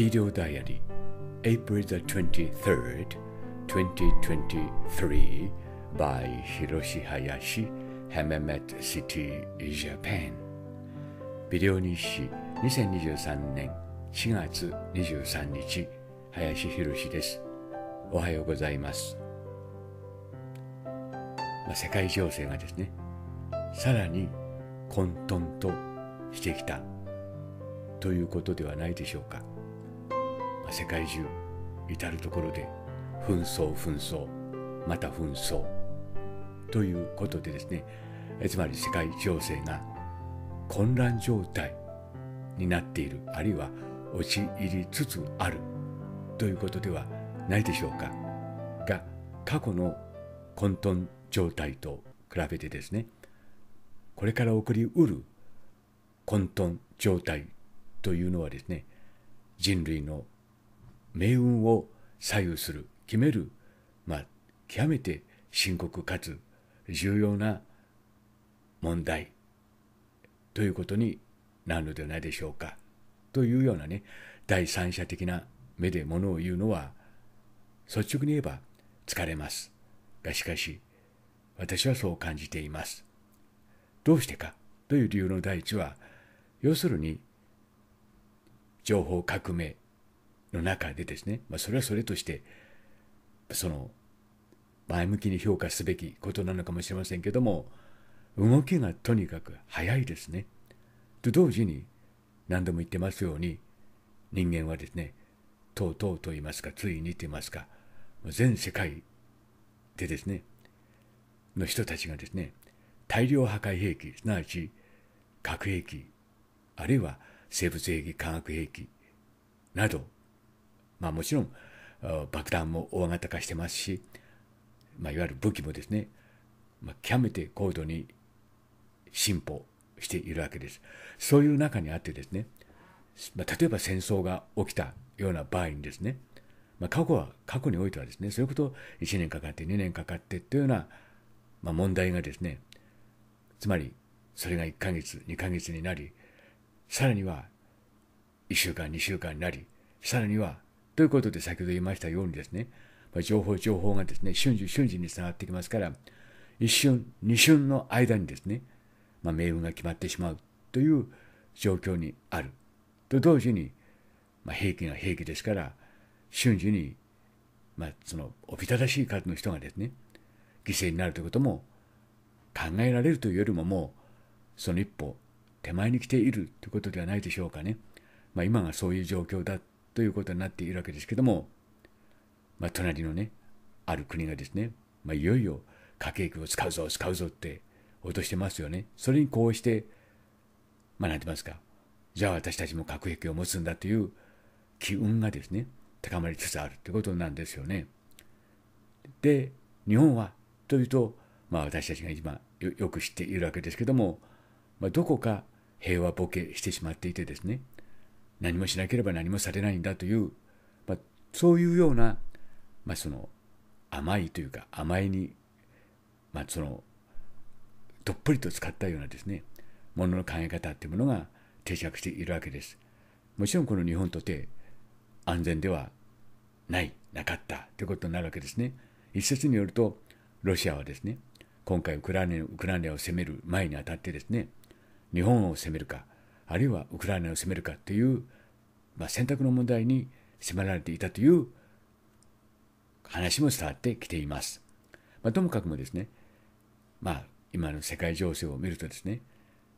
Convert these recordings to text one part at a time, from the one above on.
ビデオダイアリー r y April the 23rd, 2023 by Hiroshi Hayashi, Hamamet City, Japan ビデオ日誌2023年4月23日林宏ですおはようございます、まあ、世界情勢がですねさらに混沌としてきたということではないでしょうか世界中至る所で紛争紛争また紛争ということでですねつまり世界情勢が混乱状態になっているあるいは陥りつつあるということではないでしょうかが過去の混沌状態と比べてですねこれから起こりうる混沌状態というのはですね人類の命運を左右する決める、まあ、極めて深刻かつ重要な問題ということになるのではないでしょうか。というようなね第三者的な目でものを言うのは率直に言えば疲れます。がしかし私はそう感じています。どうしてかという理由の第一は要するに情報革命の中でですね、まあ、それはそれとして、その、前向きに評価すべきことなのかもしれませんけども、動きがとにかく早いですね。と同時に、何度も言ってますように、人間はですね、とうとうと言いますか、ついにと言いますか、全世界でですね、の人たちがですね、大量破壊兵器、すなわち核兵器、あるいは生物兵器、化学兵器など、まあ、もちろん爆弾も大型化してますし、まあ、いわゆる武器もですね、まあ、極めて高度に進歩しているわけです。そういう中にあってですね、まあ、例えば戦争が起きたような場合にですね、まあ、過去は過去においてはですねそういうことを1年かかって2年かかってというような、まあ、問題がですねつまりそれが1ヶ月2ヶ月になりさらには1週間2週間になりさらにはということで、先ほど言いましたようにですね、ま情報、情報がですね、瞬時瞬時につながってきますから、一瞬、二瞬の間にですね、まあ、命運が決まってしまうという状況にある。と同時に、まあ、兵器が兵器ですから、瞬時に、まあ、その、おびただしい数の人がですね、犠牲になるということも考えられるというよりももう、その一歩手前に来ているということではないでしょうかね。まあ、今がそういう状況だということになっているわけですけども、まあ、隣のね、ある国がですね、まあ、いよいよ核兵器を使うぞ、使うぞって脅してますよね。それにこうして、まあ、何んて言いますか、じゃあ私たちも核兵器を持つんだという機運がですね、高まりつつあるということなんですよね。で、日本はというと、まあ、私たちが今よく知っているわけですけども、まあ、どこか平和ボケしてしまっていてですね、何もしなければ何もされないんだという、まあ、そういうような、まあ、その甘いというか甘いに、まあ、そのどっぷりと使ったようなですねものの考え方というものが定着しているわけです。もちろんこの日本とて安全ではないなかったということになるわけですね。一説によるとロシアはですね今回ウクライナウクライナを攻める前にあたってですね日本を攻めるかあるいはウクライナを攻めるかという、まあ、選択の問題に迫られていたという話も伝わってきています。まあ、ともかくもですね、まあ、今の世界情勢を見るとですね、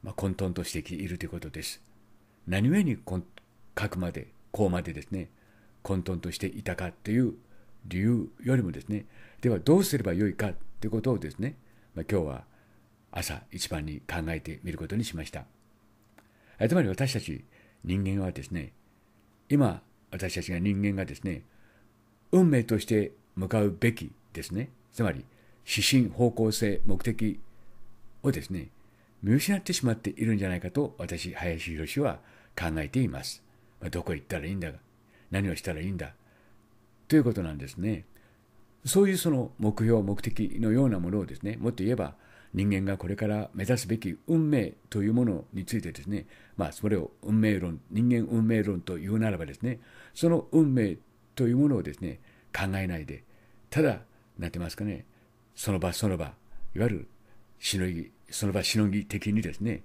まあ、混沌としてきているということです。何故に核まで、こうまでですね、混沌としていたかという理由よりもですね、ではどうすればよいかということをですね、まあ、今日は朝一番に考えてみることにしました。つまり私たち人間はですね、今私たちが人間がですね、運命として向かうべきですね、つまり指針、方向性、目的をですね、見失ってしまっているんじゃないかと私、林博は考えています。どこ行ったらいいんだ何をしたらいいんだということなんですね。そういうその目標、目的のようなものをですね、もっと言えば人間がこれから目指すべき運命というものについてですね、まあ、それを運命論、人間運命論というならばですね、その運命というものをですね、考えないで、ただ、なんて言いますかね、その場その場、いわゆるしのぎ、その場しのぎ的にですね、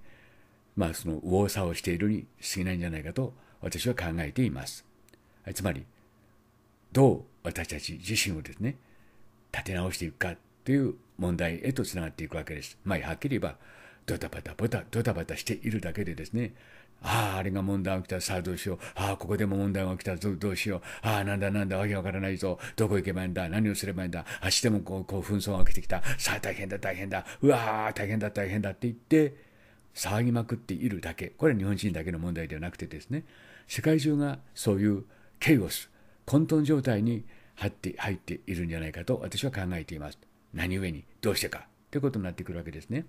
まあ、その右往左往しているに過ぎないんじゃないかと私は考えています。つまり、どう私たち自身をですね、立て直していくかという問題へとつながっていくわけです。まあ、はっきり言えば、ドタバタボタドタバタしているだけでですねああ、あれが問題が起きた、さあどうしよう。ああ、ここでも問題が起きた、どうしよう。ああ、なんだなんだ、わけわからないぞ。どこ行けばいいんだ、何をすればいいんだ。あ日もこう、こう紛争が起きてきた。さあ大変だ、大変だ。うわー、大変だ、大変だって言って、騒ぎまくっているだけ。これは日本人だけの問題ではなくてですね、世界中がそういうケイオス、混沌状態に入って入っているんじゃないかと私は考えています。何故に、どうしてか、ということになってくるわけですね。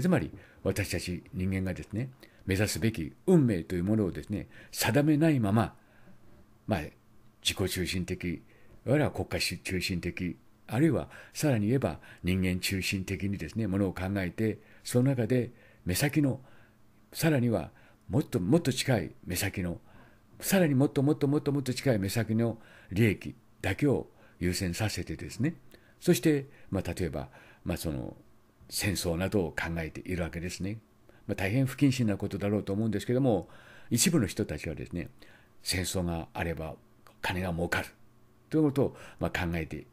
つまり私たち人間がですね目指すべき運命というものをですね定めないまま、まあ、自己中心的いわゆる国家中心的あるいはさらに言えば人間中心的にですねものを考えてその中で目先のさらにはもっともっと近い目先のさらにもっともっともっともっと近い目先の利益だけを優先させてですねそして、まあ、例えば、まあ、その戦争などを考えているわけですね。まあ、大変不謹慎なことだろうと思うんですけども一部の人たちはですね戦争があれば金が儲かるということをま考えて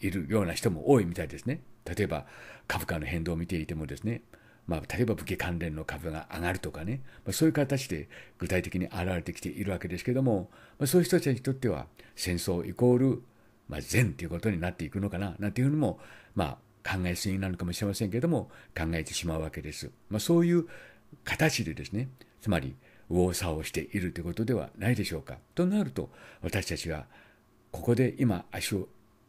いるような人も多いみたいですね。例えば株価の変動を見ていてもですね、まあ、例えば武器関連の株が上がるとかね、まあ、そういう形で具体的に現れてきているわけですけども、まあ、そういう人たちにとっては戦争イコール、ま善ということになっていくのかななんていうのも、まあ、考えすぎなのかもしれませんけれども、考えてしまうわけです。まあ、そういう形でですね、つまり、右往左往しているということではないでしょうか。となると、私たちは、ここで今、足を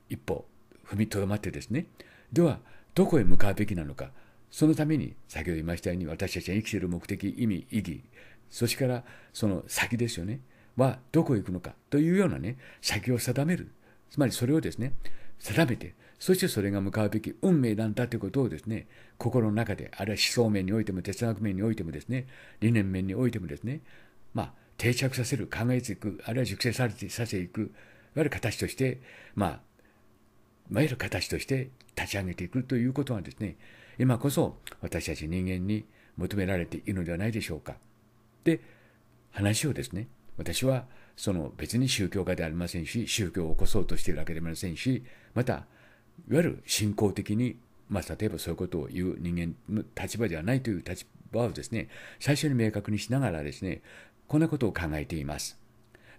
一歩踏みとどまってですね、では、どこへ向かうべきなのか、そのために、先ほど言いましたように、私たちが生きている目的、意味、意義、そしてから、その先ですよね、はどこへ行くのかというようなね、先を定める。つまりそれをですね、定めて、そしてそれが向かうべき運命なんだということをですね、心の中で、あるいは思想面においても、哲学面においてもですね、理念面においてもですね、まあ、定着させる、考えていく、あるいは熟成させさせていく、いわゆる形として、まあ、いわゆる形として立ち上げていくということはですね、今こそ私たち人間に求められているのではないでしょうか。で、話をですね、私はその別に宗教家でありませんし、宗教を起こそうとしているわけでもありませんし、またいわゆる信仰的に、まあ、例えばそういうことを言う人間の立場ではないという立場をですね、最初に明確にしながらですね、こんなことを考えています。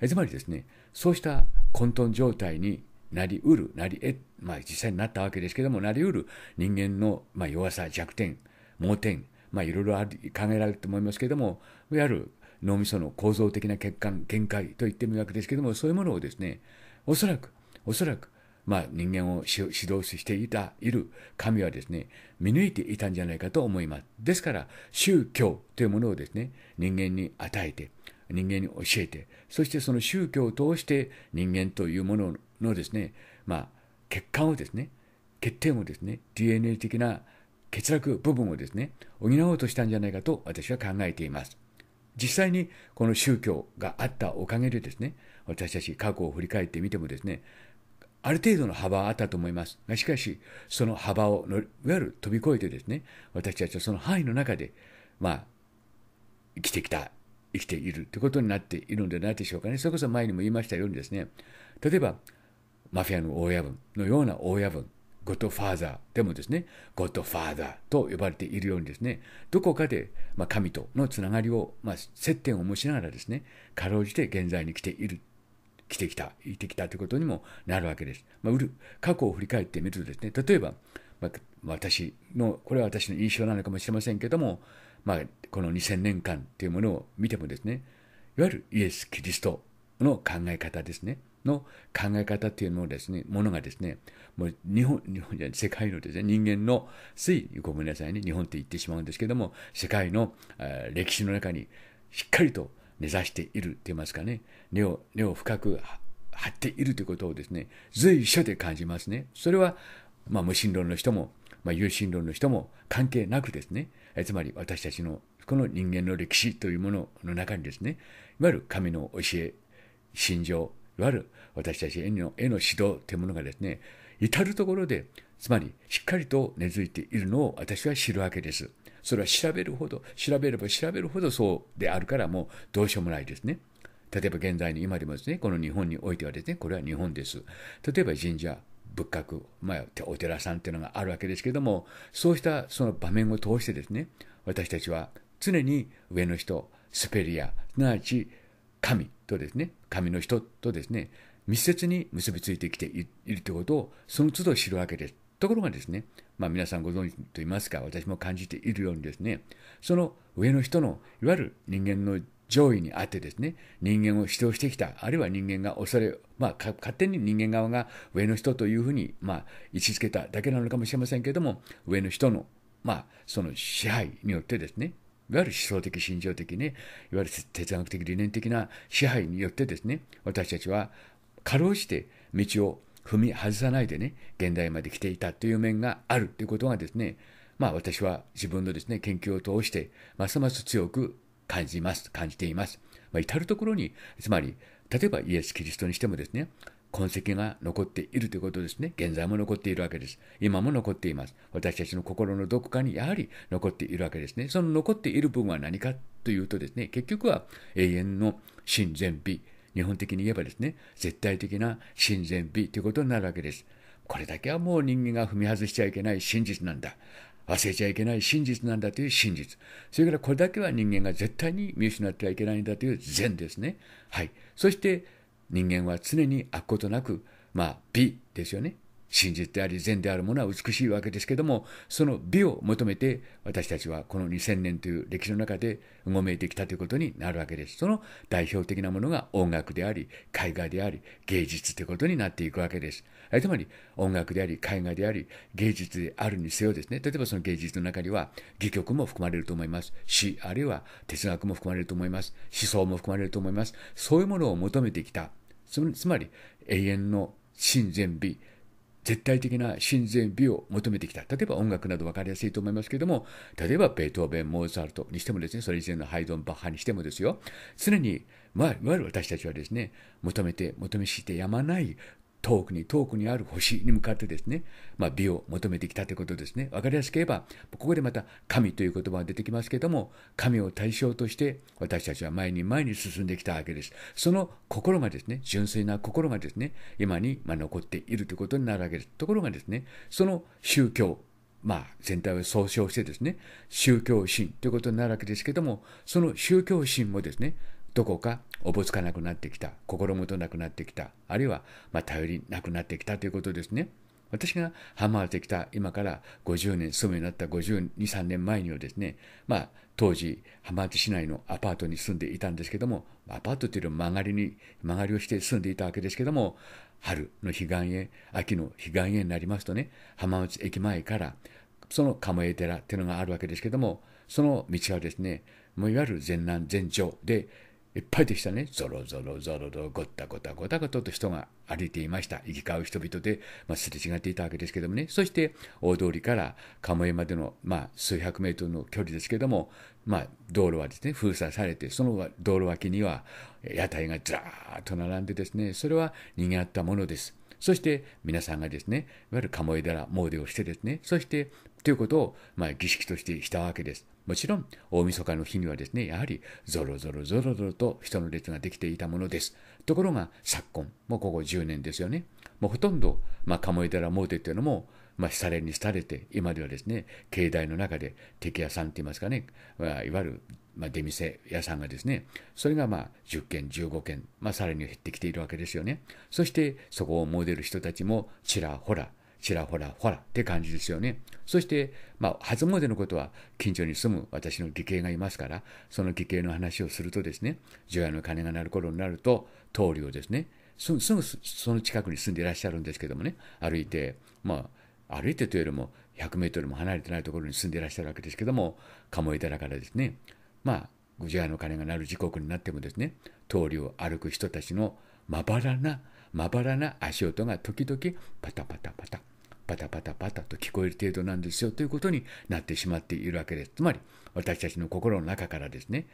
えつまりですね、そうした混沌状態になりうる、なりえ、まあ、実際になったわけですけども、なりうる人間の、まあ、弱さ、弱点、盲点、まあ、いろいろあ考えられると思いますけれども、いわゆる脳みその構造的な欠陥、限界と言ってもいいわけですけども、そういうものをですね、おそらく、おそらく、まあ、人間を指導していた、いる神はですね、見抜いていたんじゃないかと思います。ですから、宗教というものをですね、人間に与えて、人間に教えて、そしてその宗教を通して人間というもののですね、まあ、血をですね、欠点をですね、DNA 的な欠落部分をですね、補おうとしたんじゃないかと私は考えています。実際にこの宗教があったおかげでですね、私たち過去を振り返ってみてもですね、ある程度の幅はあったと思います。がしかし、その幅をの、いわゆる飛び越えてですね、私たちはその範囲の中で、まあ、生きてきた、生きているということになっているのではないでしょうかね。それこそ前にも言いましたようにですね、例えば、マフィアの親分のような親分、ゴッドファーザーでもですね、ゴッドファーザーと呼ばれているようにですね、どこかで、ま神とのつながりを、ま接点を持ちながらですね、かろうじて現在に来ている来てきた、行ってきたということにもなるわけです。まあ、過去を振り返ってみるとですね、例えば、まあ、私の、これは私の印象なのかもしれませんけども、まあ、この2000年間というものを見てもですね、いわゆるイエス・キリストの考え方ですね、の考え方というのですね、ものがですね、もう日本、日本じゃ世界のですね、人間の推移、ごめんなさいね、日本って言ってしまうんですけども、世界の歴史の中にしっかりと根ざしていると言いますかね、根を根を深く張っているということをですね、随所で感じますね。それは、まあ、無神論の人も、まあ、有神論の人も関係なくですね、えつまり私たちのこの人間の歴史というものの中にですね、いわゆる神の教え、信条、いわゆる私たちへのへの指導というものがですね、至るところで、つまりしっかりと根付いているのを私は知るわけです。それは調べるほど、調べれば調べるほどそうであるからもうどうしようもないですね。例えば現在の今でもですね、この日本においてはですね、これは日本です。例えば神社、仏閣、まあ、お寺さんっていうのがあるわけですけども、そうしたその場面を通してですね、私たちは常に上の人、スペリア、すなわち神とですね、神の人とですね、密接に結びついてきているということを、その都度知るわけです。ところがですね、まあ、皆さんご存知と言いますか、私も感じているようにですね、その上の人の、いわゆる人間の上位にあってですね、人間を指導してきた、あるいは人間が恐れ、まあ、勝手に人間側が上の人というふうに、まあ、位置づけただけなのかもしれませんけれども、上の人の、まあ、その支配によってですね、いわゆる思想的、心情的ね、いわゆる哲学的、理念的な支配によってですね、私たちは、かろうじて道を踏み外さないでね、現代まで来ていたという面があるということがですね、まあ私は自分のですね、研究を通して、ますます強く感じます、感じています。まあ、至るところに、つまり、例えばイエス・キリストにしてもですね、痕跡が残っているということですね。現在も残っているわけです。今も残っています。私たちの心のどこかにやはり残っているわけですね。その残っている部分は何かというとですね、結局は永遠の真善美日本的に言えばですね、絶対的な親善美ということになるわけです。これだけはもう人間が踏み外しちゃいけない真実なんだ。忘れちゃいけない真実なんだという真実。それからこれだけは人間が絶対に見失ってはいけないんだという善ですね。はい。そして人間は常に悪ことなく、まあ美ですよね。真実であり善であるものは美しいわけですけどもその美を求めて私たちはこの2000年という歴史の中でうごめいてきたということになるわけですその代表的なものが音楽であり絵画であり芸術ということになっていくわけですつまり音楽であり絵画であり芸術であるにせよですね例えばその芸術の中には戯曲も含まれると思います詩あるいは哲学も含まれると思います思想も含まれると思いますそういうものを求めてきたつまり永遠の真善美絶対的な真善美を求めてきた。例えば音楽など分かりやすいと思いますけれども、例えばベートーベン、モーツァルトにしてもですね、それ以前のハイドン、バッハにしてもですよ、常に、まあ、いわゆる私たちはですね、求めて、求めしてやまない遠くに遠くにある星に向かってですね、まあ、美を求めてきたということですね。分かりやすく言えば、ここでまた神という言葉が出てきますけれども、神を対象として私たちは前に前に進んできたわけです。その心がですね、純粋な心がですね、今に残っているということになるわけです。ところがですね、その宗教、まあ、全体を総称してですね、宗教心ということになるわけですけども、その宗教心もですね、どこかおぼつかなくなってきた心もとなくなってきたあるいはま頼りなくなってきたということですね。私がハマってきた今から50年住むようになった52、3年前にはですね、まあ、当時、浜松市内のアパートに住んでいたんですけども、アパートというよりも曲がりに、曲がりをして住んでいたわけですけども、春の彼岸へ、秋の彼岸へになりますとね、浜松駅前から、その鴨江寺というのがあるわけですけども、その道はですね、もういわゆる全南全長で、いっぱいでしたね。ぞろぞろぞろごったごたごたごたと人が歩いていました。行き交う人々で、まあ、すれ違っていたわけですけどもね。そして、大通りから鴨江までの、まあ、数百メートルの距離ですけども、まあ、道路はですね、封鎖されて、その道路脇には屋台がずらーっと並んでですね、それはにぎわったものです。そして皆さんがですね、いわゆる鴨江寺詣でをしてですね、そしてということを、まあ、儀式としてしたわけです。もちろん、大晦日の日にはですね、やはり、ぞろぞろぞろぞろと人の列ができていたものです。ところが、昨今、もうここ10年ですよね。もうほとんど、まあ、鴨居寺詣っていうのも、まあ、廃れに廃れて、今ではですね、境内の中で、敵屋さんって言いますかね、まあ、いわゆる、まあ、出店屋さんがですね、それがまあ10件、15件、まあ、さらに減ってきているわけですよね。そして、そこを詣デる人たちも、ちらほら、ちらほらほらって感じですよね。そして、まあ、初詣のことは近所に住む私の義兄がいますから、その義兄の話をするとですね、除夜の鐘が鳴る頃になると、通りをですね、すぐその近くに住んでいらっしゃるんですけどもね、歩いて、まあ、歩いてというよりも100メートルも離れてないところに住んでいらっしゃるわけですけども、鴨井らからですね、まあ、除夜の鐘が鳴る時刻になってもですね、通りを歩く人たちのまばらなまばらな足音が時々パタパタパタパタパタパタと聞こえる程度なんですよということになってしまっているわけです。つまり私たちの心の中からですね、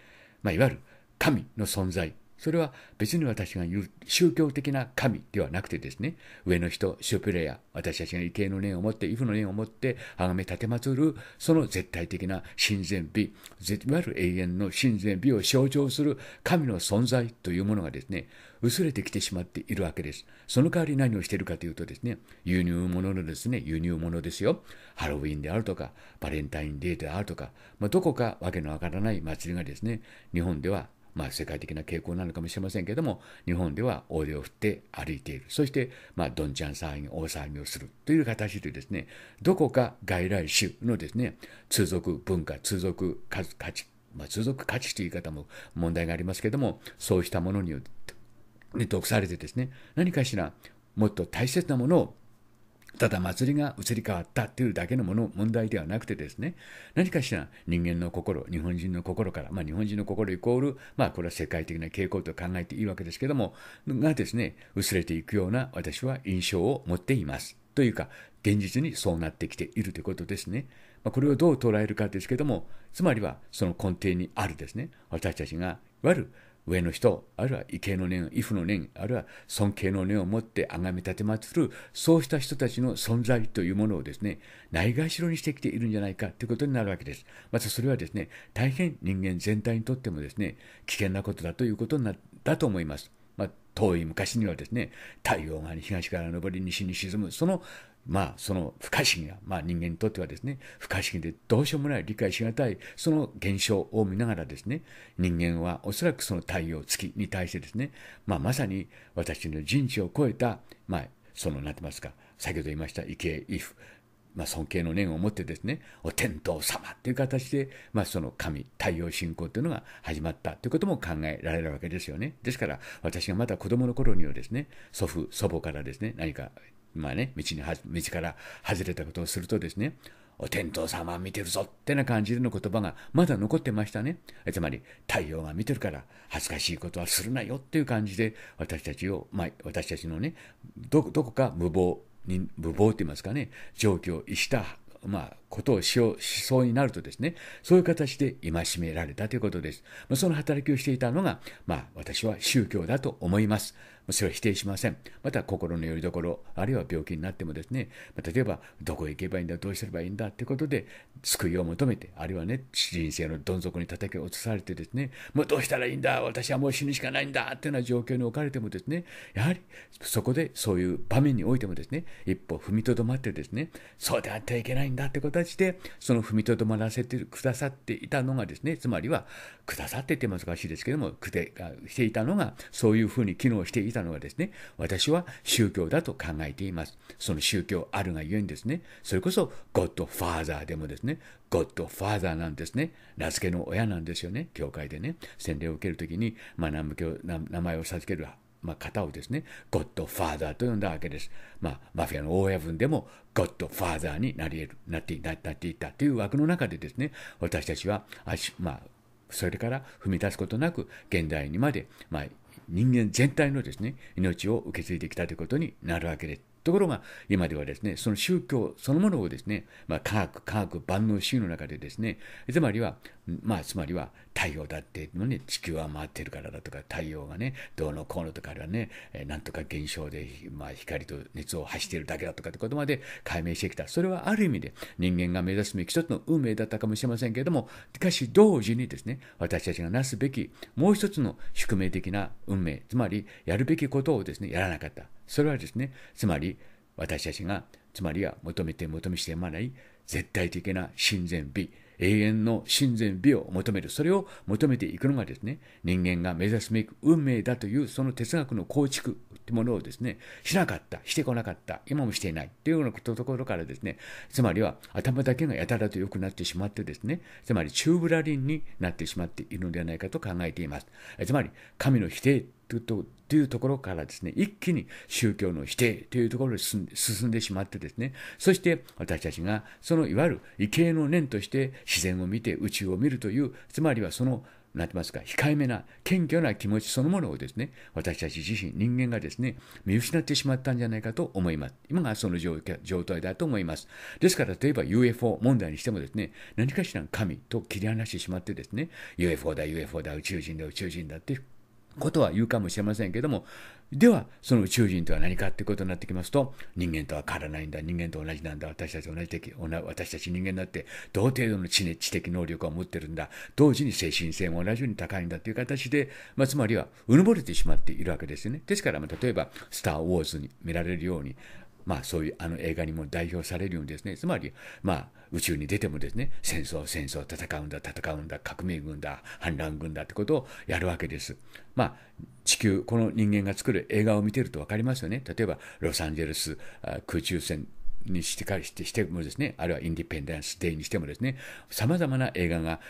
まあ、いわゆる神の存在それは別に私が言う宗教的な神ではなくてですね、上の人、シュプレや、私たちが畏敬の念を持って、畏怖の念を持って、崇め立てまつる、その絶対的な神前美、いわゆる永遠の神前美を象徴する神の存在というものがですね、薄れてきてしまっているわけです。その代わり何をしているかというとですね、輸入物のですね、輸入物ですよ。ハロウィンであるとか、バレンタインデーであるとか、まあ、どこかわけのわからない祭りがですね、日本ではまあ、世界的な傾向なのかもしれませんけども、日本では大手を振って歩いている。そして、まあ、どんちゃん騒ぎ、大騒ぎをするという形でですね、どこか外来種のですね、通俗文化、通俗価値、まあ、通俗価値という言い方も問題がありますけども、そうしたものによって、毒されてですね、何かしら、もっと大切なものをただ祭りが移り変わったっていうだけのもの問題ではなくてですね何かしら人間の心日本人の心から、まあ、日本人の心イコール、まあ、これは世界的な傾向と考えていいわけですけどもがですね薄れていくような私は印象を持っています。というか現実にそうなってきているということですね。まあ、これをどう捉えるかですけどもつまりはその根底にあるですね私たちがいわゆる上の人、あるいは畏敬の念、畏怖の念、あるいは尊敬の念を持って崇め立てまつる、そうした人たちの存在というものをですね、ないがしろにしてきているんじゃないかということになるわけです。またそれはですね、大変人間全体にとってもですね、危険なことだということになったと思います。まあ、遠い昔にはですね、太陽が東から昇り西に沈む、そのまあ、その不可思議な、まあ、人間にとってはですね、不可思議でどうしようもない理解しがたい、その現象を見ながらですね、人間はおそらくその太陽、月に対してですね、まあ、まさに私の人知を超えた、まあ、その、なんてますか、先ほど言いました、池江イフ、まあ、尊敬の念を持ってですね、お天道様という形で、まあ、その神、太陽信仰というのが始まったということも考えられるわけですよね。ですから、私がまだ子供の頃にはですね、祖父、祖母からですね、何かまあね、道に道から外れたことをするとですね、お天道様見てるぞってな感じでの言葉がまだ残ってましたね。つまり、太陽が見てるから恥ずかしいことはするなよっていう感じで、私たちを、まあ、私たちのね、どこか無謀に、無謀って言いますかね、状況を逸した、まあ、ことをしよう、しそうになるとですね、そういう形で戒められたということです。まあ、その働きをしていたのが、まあ、私は宗教だと思います。それは否定しません。また心の拠り所、あるいは病気になってもですね、ま例えばどこへ行けばいいんだ、どうすればいいんだってことで救いを求めて、あるいはね、人生のどん底に叩き落とされてですね、もうどうしたらいいんだ、私はもう死ぬしかないんだっていうような状況に置かれてもですね、やはりそこでそういう場面においてもですね、一歩踏みとどまってですね、そうであってはいけないんだってことはでその踏みとどまらせてくださっていたのがですねつまりはくださってて難しいですけどもくでしていたのがそういうふうに機能していたのがですね私は宗教だと考えていますその宗教あるがゆえにですねそれこそゴッドファーザーでもですねゴッドファーザーなんですね名付けの親なんですよね教会でね洗礼を受ける時に、まあ、名前を授けるまあ、型をですね、ゴッドファーザーと呼んだわけです。まあ、マフィアの大親分でもゴッドファーザーになり得る、なっていなっていたという枠の中でですね、私たちは、まあ、それから踏み出すことなく、現代にまで、まあ、人間全体のですね、命を受け継いできたということになるわけです。ところが、今ではですね、その宗教そのものをですね、まあ、科学、科学、万能主義の中でですね、つまりは、まあ、つまりは、太陽だってのね、地球は回ってるからだとか、太陽がね、どうのこうのとか、あれはね、なんとか現象で、まあ、光と熱を発しているだけだとかってことまで解明してきた。それはある意味で、人間が目指すべき一つの運命だったかもしれませんけれども、しかし同時にですね、私たちがなすべき、もう一つの宿命的な運命、つまり、やるべきことをですね、やらなかった。それはですね、つまり私たちが、つまりは求めて求めしてやまない絶対的な親善美、永遠の親善美を求める。それを求めていくのがですね、人間が目指すべき運命だというその哲学の構築ってものをですね、しなかった、してこなかった、今もしていないというようなところからですね、つまりは頭だけがやたらと良くなってしまってですね、つまりチューブラリンになってしまっているのではないかと考えています。つまり、神の否定というとというところからですね、一気に宗教の否定というところに進んでしまってですね、そして私たちがそのいわゆる畏敬の念として自然を見て宇宙を見るという、つまりはそのなってますか、控えめな、謙虚な気持ちそのものをですね、私たち自身、人間がですね、見失ってしまったんじゃないかと思います。今がその状態だと思います。ですから、例えば UFO 問題にしてもですね、何かしら神と切り離してしまってですね、UFO だ、UFO だ、宇宙人だ、宇宙人だってことは言うかもしれませんけども、では、その宇宙人とは何かってことになってきますと、人間とは変わらないんだ、人間と同じなんだ、私たち同じ的、私たち人間だって、同程度の知,、知的能力を持ってるんだ、同時に精神性も同じように高いんだという形で、まあ、つまりは、うぬぼれてしまっているわけですよね。ですから、まあ、例えば、スター・ウォーズに見られるように、まあ、そういうあの映画にも代表されるようにですね、つまり、まあ、宇宙に出てもですね、戦争、戦争、戦うんだ、戦うんだ、革命軍だ、反乱軍だってことをやるわけです。まあ、地球、この人間が作る映画を見てると分かりますよね。例えば、ロサンゼルス空中戦にしてかしてしてもですね、あるいはインディペンデンス・デイにしてもですね、さまざまな映画が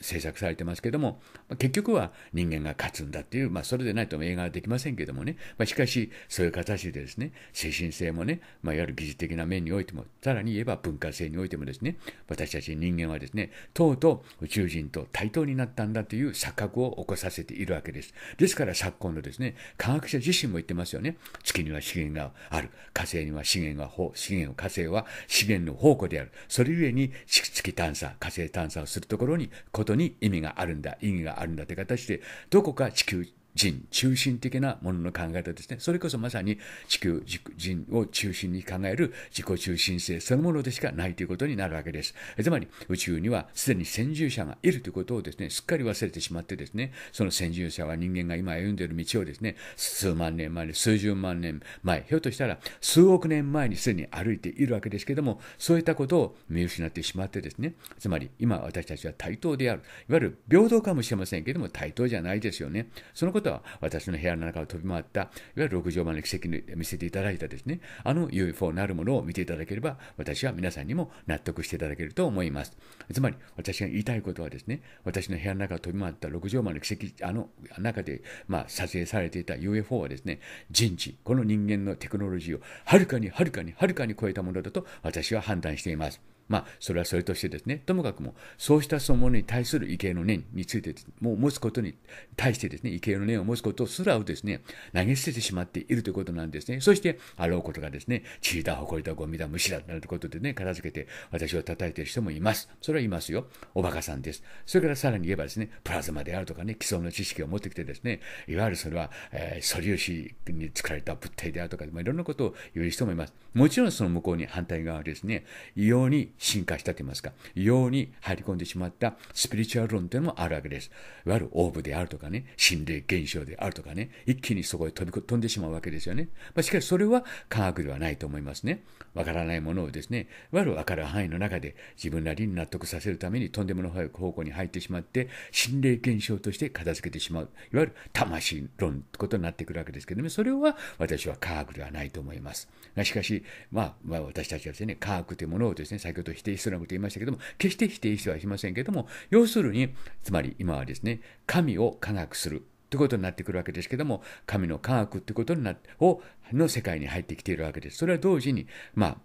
制作されてますけども、結局は人間が勝つんだっていう、まあ、それでないと映画はできませんけどもね、まあ、しかし、そういう形でですね、精神性もね、まあ、いわゆる技術的な面においても、さらに言えば文化性においてもですね、私たち人間はですね、とうとう宇宙人と対等になったんだという錯覚を起こさせているわけです。ですから、昨今のですね、科学者自身も言ってますよね、月には資源がある、火星には資源が、資源を火星は資源の宝庫である、それゆえに月探査、火星探査をするところに、ことことに意味があるんだ、意義があるんだという形で、どこか地球人中心的なものの考え方ですね。それこそまさに地球人を中心に考える自己中心性そのものでしかないということになるわけです。つまり宇宙にはすでに先住者がいるということをですね、すっかり忘れてしまってですね、その先住者は人間が今歩んでいる道をですね、数万年前に、数十万年前、ひょっとしたら数億年前にすでに歩いているわけですけども、そういったことを見失ってしまってですね、つまり今私たちは対等である。いわゆる平等かもしれませんけども、対等じゃないですよね。そのことは、私の部屋の中を飛び回った、いわゆる6畳間の奇跡に見せていただいたですね、あの UFO なるものを見ていただければ、私は皆さんにも納得していただけると思います。つまり、私が言いたいことはですね、私の部屋の中を飛び回った6畳間の奇跡、あの中で、まあ、撮影されていた UFO はですね、人知、この人間のテクノロジーをはるかにはるかにはるかに超えたものだと私は判断しています。まあ、それはそれとしてですね、ともかくも、そうしたそのものに対する畏敬の念について、もう持つことに対してですね、畏敬の念を持つことすらをですね、投げ捨ててしまっているということなんですね。そして、あろうことがですね、血だ、りだ、ゴミだ、虫だ、なんてことでね、片付けて、私を叩いている人もいます。それはいますよ。おバカさんです。それからさらに言えばですね、プラズマであるとかね、基礎の知識を持ってきてですね、いわゆるそれは、えー、素粒子に作られた物体であるとか、まあ、いろんなことを言う人もいます。もちろんその向こうに反対側ですね、異様に進化したといいますか、ように入り込んでしまったスピリチュアル論というのもあるわけです。いわゆるオーブであるとかね、心霊現象であるとかね、一気にそこへ飛び飛んでしまうわけですよね。まあ、しかしそれは科学ではないと思いますね。わからないものをですね、いわゆるわかる範囲の中で自分なりに納得させるためにとんでもない方向に入ってしまって、心霊現象として片付けてしまう、いわゆる魂論ということになってくるわけですけども、それは私は科学ではないと思います。しかし、まあ、まあ、私たちはですね、科学というものをですね、先ほどと否定するなこと言いましたけども、決して否定してはいませんけども、要するに、つまり今はですね、神を科学するということになってくるわけですけども、神の科学ということになをの世界に入ってきているわけです。それは同時に、まあ、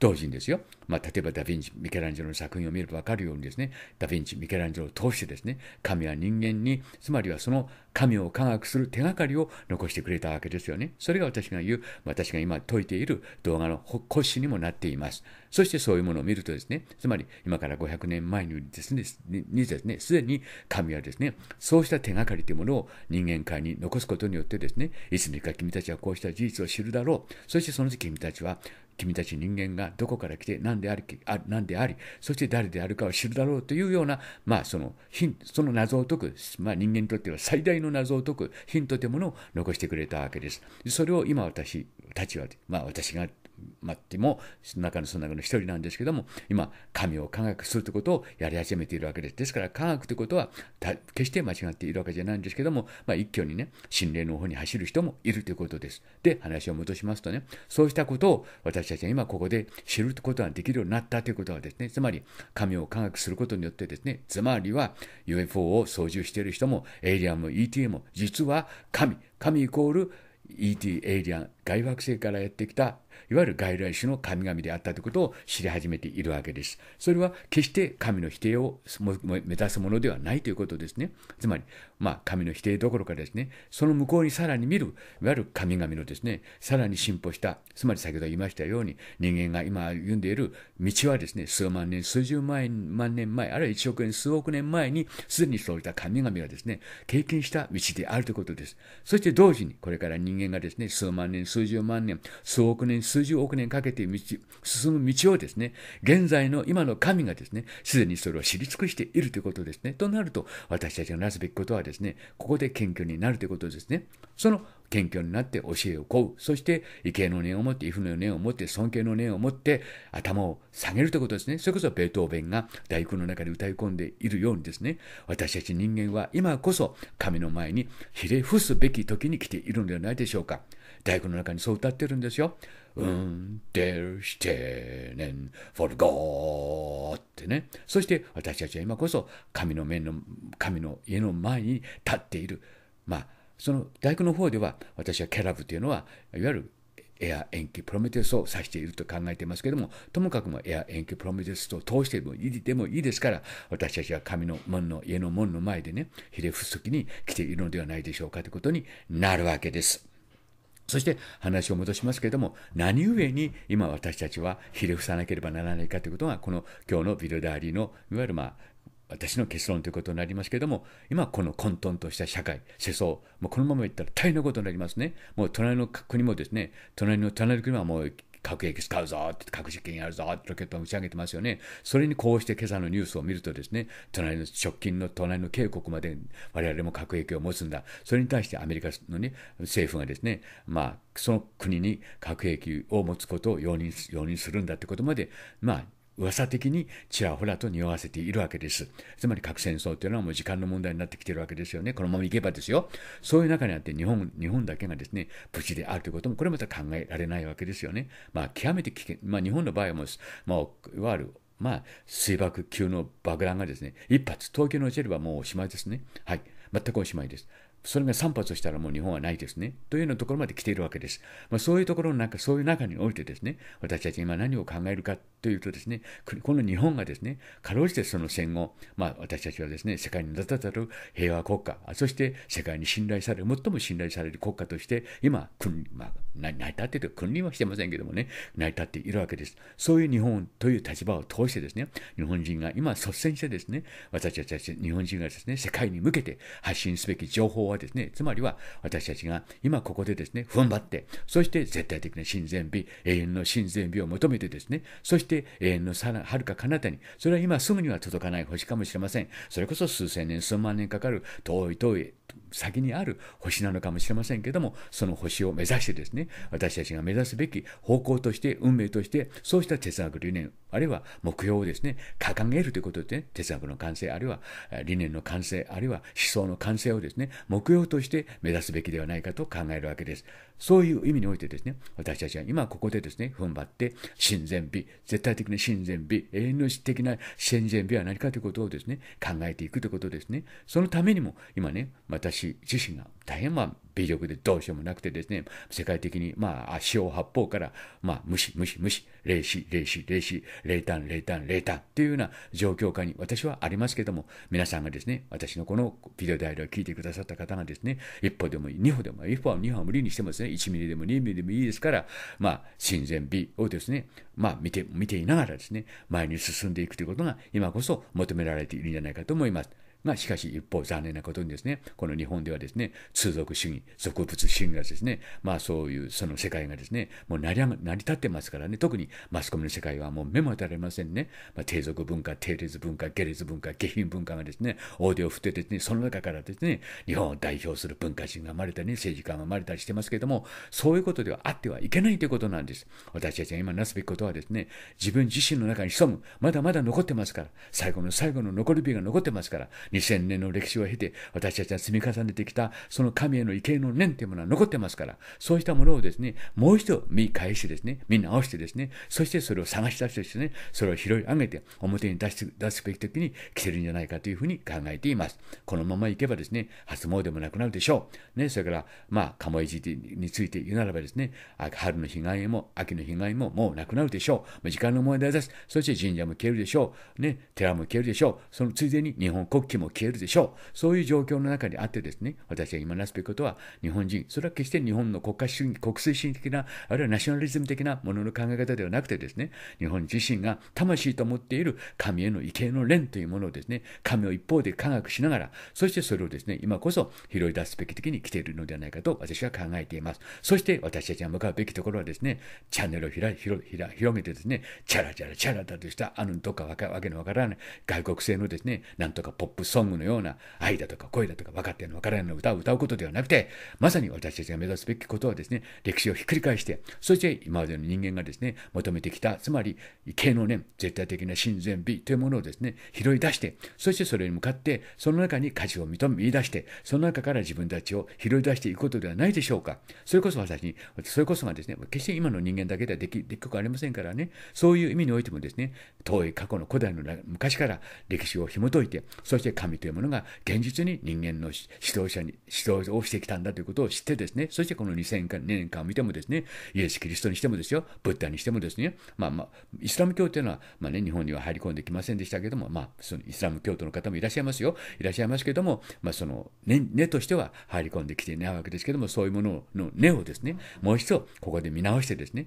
同時にですよ、まあ、例えばダ・ヴィンチ、ミケランジェロの作品を見れば分かるようにですね、ダ・ヴィンチ、ミケランジェロを通してですね、神は人間に、つまりはその神を科学する手がかりを残してくれたわけですよね。それが私が言う、私が今解いている動画の骨子にもなっています。そしてそういうものを見るとですね、つまり今から500年前にですね、にですね、すでに神はですね、そうした手がかりというものを人間界に残すことによってですね、いつにか君たちはこうした事実を知るだろう。そしてその時君たちは君たち人間がどこから来て何であり何でありそして誰であるかを知るだろうというような、まあ、そのその謎を解く、まあ、人間にとっては最大の謎を解くヒントというものを残してくれたわけです。それを今私たちは、まあ、私がマッティも中のその中の一人なんですけども今神を科学するということをやり始めているわけですですから科学ということは決して間違っているわけじゃないんですけども、まあ、一挙にね心霊の方に走る人もいるということですで話を戻しますとねそうしたことを私たちは今ここで知ることができるようになったということはですねつまり神を科学することによってですねつまりは UFO を操縦している人もエイリアンも ETA も実は神神イコール ET エイリアン外惑星からやってきたいわゆる外来種の神々であったということを知り始めているわけです。それは決して神の否定を目指すものではないということですね。つまり、まあ、神の否定どころかですね、その向こうにさらに見る、いわゆる神々のですね、さらに進歩した、つまり先ほど言いましたように、人間が今歩んでいる道はですね、数万年、数十万年前、あるいは1億円、数億年前に、すでにそういった神々がですね、経験した道であるということです。そして同時に、これから人間がですね、数万年、数十万年、数億年、数十億年かけて道進む道をですね、現在の今の神がですね、すでにそれを知り尽くしているということですね。となると、私たちがなすべきことはですね、ここで謙虚になるということですね。その謙虚になって教えを請う。そして、畏敬の念を持って、畏怖の念を持って、尊敬の念を持って、頭を下げるということですね。それこそベートーベンが大工の中で歌い込んでいるようにですね、私たち人間は今こそ神の前にひれ伏すべき時に来ているのではないでしょうか。大工の中にそう歌ってるんですよ。うんてるしてねん、フォルゴーってね。そして私たちは今こそ神の面の、神の家の前に立っている。まあ、その大工の方では私はキャラブというのは、いわゆるエア延期プロメテウスを指していると考えていますけれども、ともかくもエア延期プロメテウスを通してもいいでもいいですから、私たちは神の門の家の門の前でね、ひれ伏す時に来ているのではないでしょうかということになるわけです。そして話を戻しますけれども、何故に今私たちはひれ伏さなければならないかということが、この今日のビルダーリーの、いわゆるまあ、私の結論ということになりますけれども、今この混沌とした社会、世相、もうこのままいったら大変なことになりますね。もう隣の国もですね、隣の隣の国はもう核兵器使うぞ、核実験やるぞ、ロケットを打ち上げてますよね。それにこうして今朝のニュースを見るとですね、隣の、直近の隣の渓谷まで我々も核兵器を持つんだ。それに対してアメリカのね、政府がですね、まあ、その国に核兵器を持つことを容認容認するんだってことまで、まあ、噂的にちらほらと匂わせているわけです。つまり核戦争というのはもう時間の問題になってきているわけですよね。このままいけばですよ。そういう中にあって日本、日本だけがですね、無事であるということも、これまた考えられないわけですよね。まあ、極めて危険。まあ、日本の場合はもう、まあ、いわゆるまあ、水爆級の爆弾がですね、一発、東京に落ちればもうおしまいですね。はい。全くおしまいです。それが3発したらもう日本はないですね。というようなところまで来ているわけです。まあ、そういうところの中、そういう中においてですね、私たち今何を考えるかというとですね、この日本がですね、かろうじてその戦後、まあ、私たちはですね、世界に名だたる平和国家、そして世界に信頼される、最も信頼される国家として、今、君まあ、成り立ってという君臨はしてませんけどもね、成り立っているわけです。そういう日本という立場を通してですね、日本人が今率先してですね、私たち日本人がですね、世界に向けて発信すべき情報はですね、つまりは私たちが今ここでですね、踏ん張って、そして絶対的な親善美、永遠の親善美を求めてですね、そしてて、永遠のはるか彼方に、それは今すぐには届かない星かもしれません。それこそ数千年、数万年かかる遠い遠い先にある星なのかもしれませんけども、その星を目指してですね、私たちが目指すべき方向として、運命として、そうした哲学理念、あるいは目標をですね、掲げるということで、ね、哲学の完成、あるいは理念の完成、あるいは思想の完成をですね、目標として目指すべきではないかと考えるわけです。そういう意味においてですね、私たちは今ここでですね、踏ん張って、親善美、絶対的な親善美、永遠の的な親善美は何かということをですね、考えていくということですね。そのためにも、今ね、ま私自身が大変まあ微力でどうしようもなくてですね、世界的にまあ足を八方から、まあ無視無視無視、霊視霊視霊視、霊端霊端霊端っていうような状況下に私はありますけども、皆さんがですね、私のこのビデオダイヤルを聞いてくださった方がですね、一歩でも二歩でも、一歩は二歩は無理にしてもですね、一ミリでも二ミリでもいいですから、まあ親善美をですね、まあ見て、見ていながらですね、前に進んでいくということが今こそ求められているんじゃないかと思います。あ、しかし一方残念なことにですね、この日本ではですね、通俗主義、俗物主義がですね、まあそういうその世界がですね、もう成り立ってますからね、特にマスコミの世界はもう目も当たれませんね。まあ、低俗文化、低劣文化、下劣文化、下品文化がですね、大手を振ってですね、その中からですね、日本を代表する文化人が生まれたり、ね、政治家が生まれたりしてますけれども、そういうことではあってはいけないということなんです。私たちが今なすべきことはですね、自分自身の中に潜む、まだまだ残ってますから、最後の最後の残り火が残ってますから、2000年の歴史を経て、私たちは積み重ねてきた、その神への畏敬の念というものは残ってますから、そうしたものをですね、もう一度見返してですね、見直してですね、そしてそれを探し出してですね、それを拾い上げて、表に出す出すべき時に来てるんじゃないかというふうに考えています。このままいけばですね、初詣もなくなるでしょう。ね、それから、まあ、鴨井寺について言うならばですね、春の被害も、秋の被害ももうなくなるでしょう。時間の問題です。そして神社も消えるでしょう。ね、寺も消えるでしょう。そのついでに日本国旗も消えるでしょう。そういう状況の中にあってですね、私が今なすべきことは、日本人、それは決して日本の国家主義、国粋主義的な、あるいはナショナリズム的なものの考え方ではなくてですね、日本自身が魂と思っている神への畏敬の連というものをですね、神を一方で科学しながら、そしてそれをですね、今こそ拾い出すべき的に来ているのではないかと私は考えています。そして私たちが向かうべきところはですね、チャンネルを広げてですね、チャラチャラチャラだとした、あの、どっかわけのわからない外国製のですね、なんとかポップソングのような愛だとか恋だとか分かっているの分からないの歌を歌うことではなくて、まさに私たちが目指すべきことはですね、歴史をひっくり返して、そして今までの人間がですね、求めてきた、つまり、経の念、絶対的な親善美というものをですね、拾い出して、そしてそれに向かって、その中に価値を認め、見出して、その中から自分たちを拾い出していくことではないでしょうか。それこそ私に、それこそがですね、決して今の人間だけではでき、できくありませんからね、そういう意味においてもですね、遠い過去の古代の昔から歴史を紐解いて、そして神というものが現実に人間の指導者に、指導をしてきたんだということを知ってですね、そしてこの2000年年間を見てもですね、イエス・キリストにしてもですよ、ブッダにしてもですね、まあまあ、イスラム教というのは、まあね、日本には入り込んできませんでしたけども、まあ、そのイスラム教徒の方もいらっしゃいますよ、いらっしゃいますけども、まあ、その根、根としては入り込んできていないわけですけども、そういうものの根をですね、もう一度ここで見直してですね、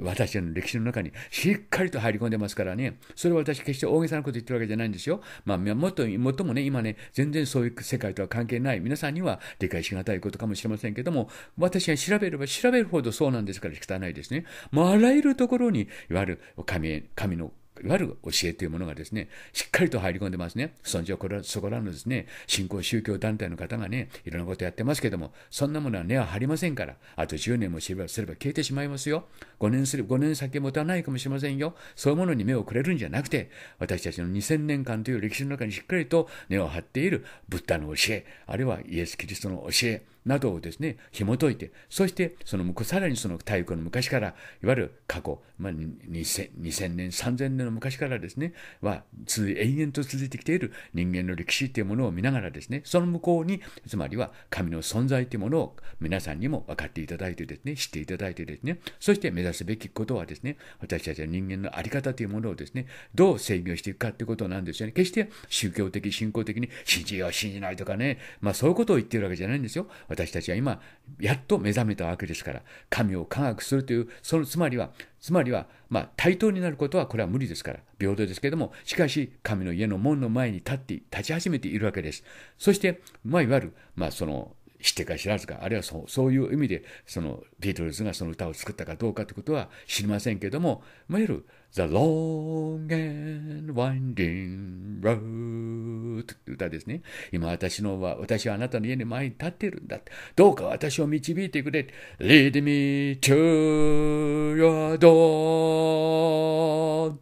私の歴史の中にしっかりと入り込んでますからね、それは私決して大げさなこと言ってるわけじゃないんですよ。まあ、もっと、もね、今ね、全然そういう世界とは関係ない、皆さんには理解しがたいことかもしれませんけども、私が調べれば調べるほどそうなんですから仕方ないですね。もうあらゆるところに、いわゆる神神のいわゆる教えというものがですね、しっかりと入り込んでますね。そんじょそこらのですね、新興宗教団体の方がね、いろんなことやってますけども、そんなものは根は張りませんから、あと10年もすれば消えてしまいますよ。5年する、5年先もたないかもしれませんよ。そういうものに目をくれるんじゃなくて、私たちの2000年間という歴史の中にしっかりと根を張っているブッダの教え、あるいはイエス・キリストの教え、などをですね、紐解いて、そしてその向こう、さらにその太古の昔から、いわゆる過去、まあ2000、2000年、3000年の昔からですね、は、延々と続いてきている人間の歴史というものを見ながらですね、その向こうに、つまりは神の存在というものを皆さんにも分かっていただいてですね、知っていただいてですね、そして目指すべきことはですね、私たちは人間の在り方というものをですね、どう制御していくかということなんですよね。決して宗教的、信仰的に信じよう、信じないとかね、まあそういうことを言ってるわけじゃないんですよ。私たちは今、やっと目覚めたわけですから、神を科学するという、そのつまりは、つまりは、まあ、対等になることはこれは無理ですから、平等ですけれども、しかし、神の家の門の前に立って、立ち始めているわけです。そして、まあ、いわゆる、まあ、その、知ってか知らずか、あるいはそそういう意味で、そのビートルズがその歌を作ったかどうかということは知りませんけれども、いわゆる The long and winding road 歌ですね。今私のは、私はあなたの家に前に立ってるんだ。どうか私を導いてくれ。Lead me to your door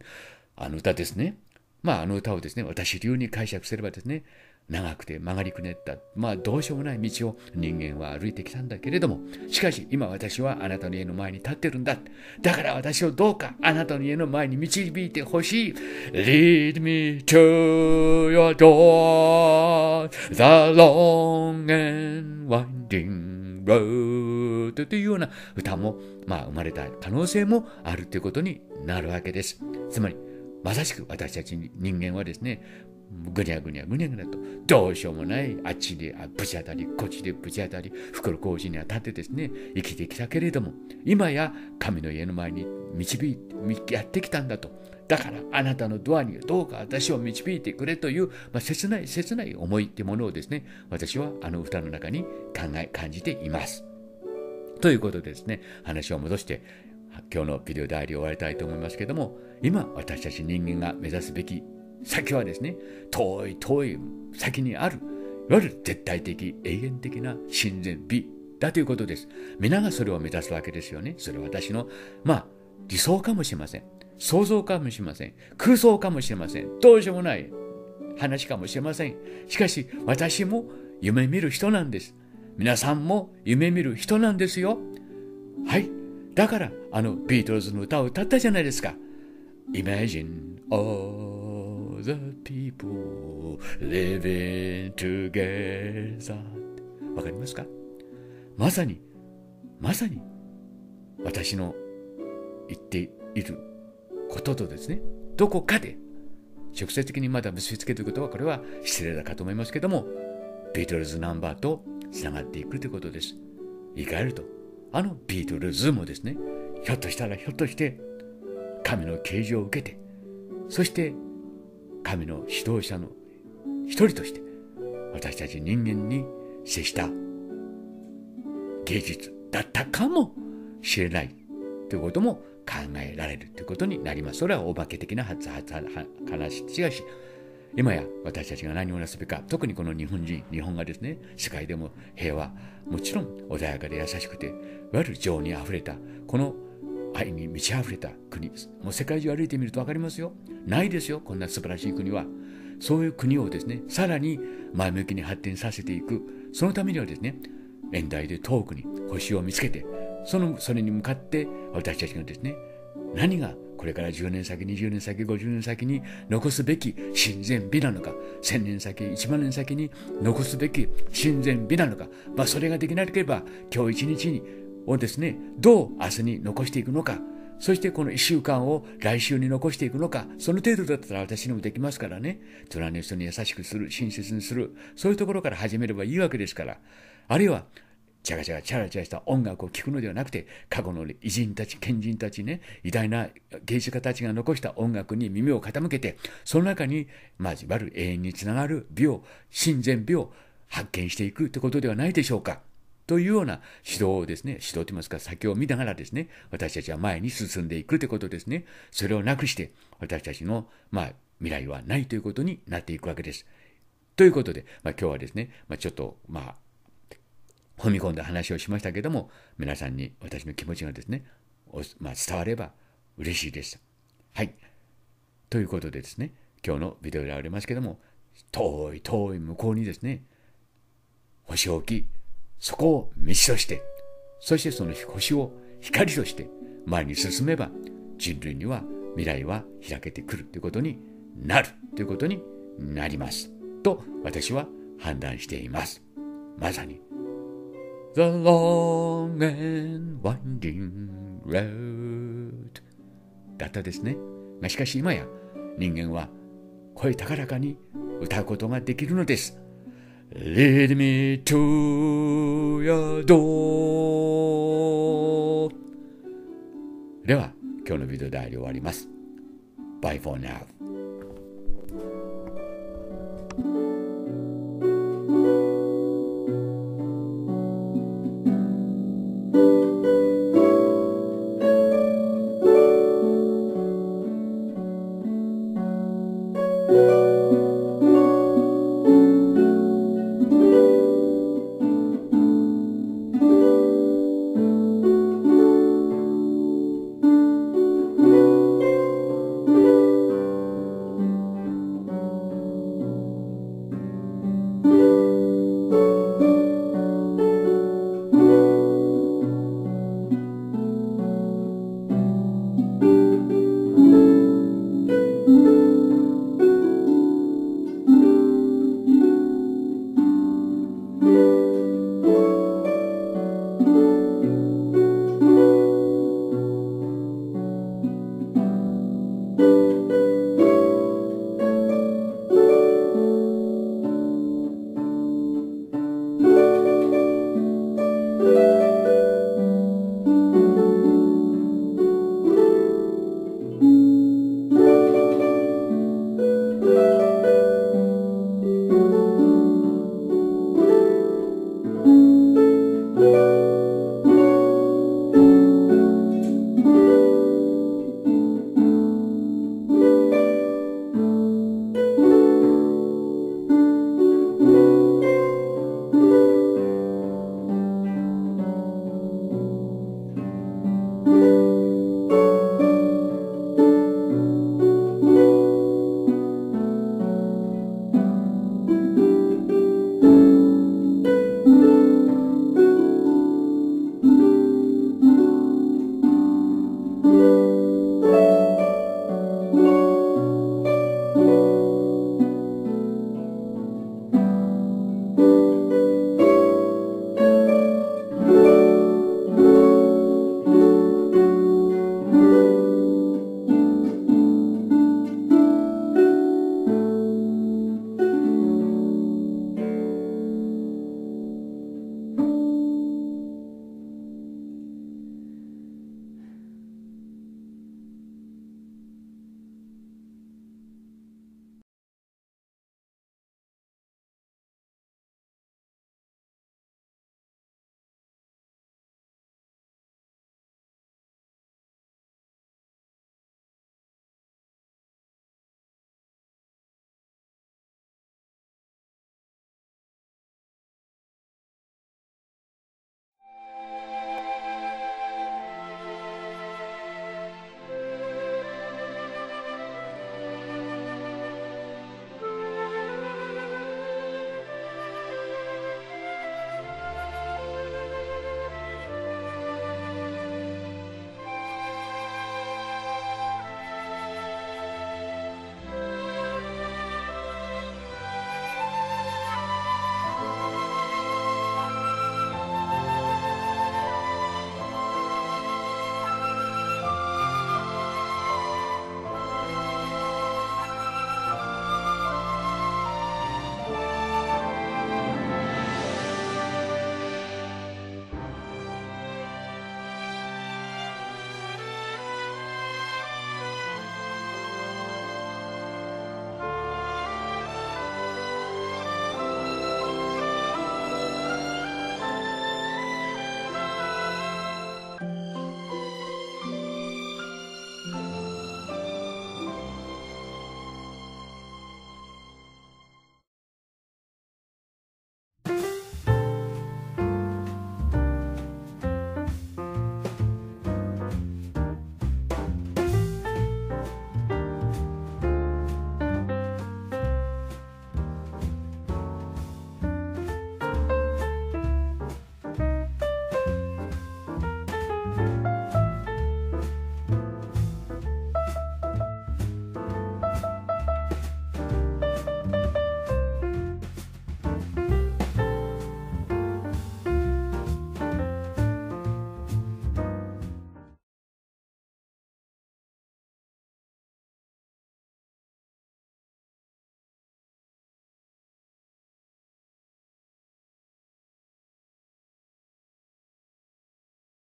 あの歌ですね。まああの歌をですね、私流に解釈すればですね、長くて曲がりくねった、まあどうしようもない道を人間は歩いてきたんだけれども、しかし今私はあなたの家の前に立ってるんだ。だから私をどうかあなたの家の前に導いてほしい。Lead me to your door, the long and winding road というような歌も、まあ生まれた可能性もあるということになるわけです。つまり、まさしく私たち人間はですね、ぐにゃぐにゃぐにゃぐにゃと、どうしようもない、あっちでぶち当たり、こっちでぶち当たり、袋小路に当たってですね、生きてきたけれども、今や神の家の前に導いて、やってきたんだと。だからあなたのドアにどうか私を導いてくれという、まあ、切ない切ない思いってものをですね、私はあの歌の中に考え、感じています。ということでですね、話を戻して、今日のビデオ代理を終わりたいと思いますけども、今私たち人間が目指すべき先はですね遠い遠い先にあるいわゆる絶対的永遠的な親善美だということです皆がそれを目指すわけですよねそれは私のまあ理想かもしれません想像かもしれません空想かもしれませんどうしようもない話かもしれませんしかし私も夢見る人なんです皆さんも夢見る人なんですよはいだからあのビートルズの歌を歌ったじゃないですか Imagine all the people living together わかりますかまさに、まさに、私の言っていることとですね、どこかで、直接的にまだ結びつけることは、これは失礼だかと思いますけども、ビートルズナンバーとつながっていくということです。言い換えると、あのビートルズもですね、ひょっとしたらひょっとして、神の啓示を受けて、そして神の指導者の一人として私たち人間に接した芸術だったかもしれないということも考えられるということになります。それはお化け的な話違うし、今や私たちが何をなすべきか、特にこの日本人、日本がですね、世界でも平和、もちろん穏やかで優しくて、いわゆる情にあふれた、この愛に満ち溢れた国です。もう世界中歩いてみると分かりますよ。ないですよ、こんな素晴らしい国は。そういう国をですね、さらに前向きに発展させていく。そのためにはですね、遠大で遠くに星を見つけて、その、それに向かって私たちがですね、何がこれから10年先、20年先、50年先に残すべき神前美なのか、1000年先、1万年先に残すべき神前美なのか、まあ、それができなければ今日一日にをですね、どう明日に残していくのか、そしてこの1週間を来週に残していくのか、その程度だったら私にもできますからね。隣の人に優しくする、親切にする、そういうところから始めればいいわけですから。あるいは、チャカチャカチャラチャラした音楽を聴くのではなくて、過去の偉人たち、賢人たちね、偉大な芸術家たちが残した音楽に耳を傾けて、その中に交わる永遠につながる美を、親善美を発見していくってことではないでしょうか。というような指導をですね、指導と言いますか、先を見ながらですね、私たちは前に進んでいくということですね。それをなくして、私たちの、まあ、未来はないということになっていくわけです。ということで、まあ、今日はですね、まあ、ちょっと、まあ、踏み込んだ話をしましたけども、皆さんに私の気持ちがですね、まあ、伝われば嬉しいです。はい。ということでですね、今日のビデオでありますけども、遠い遠い向こうにですね、星置きそこを道として、そしてその星を光として前に進めば、人類には未来は開けてくるということになるということになります。と私は判断しています。まさに。The long and winding road だったですね。しかし今や人間は声高らかに歌うことができるのです。Lead me to your door では今日のビデオ代理終わります Bye for now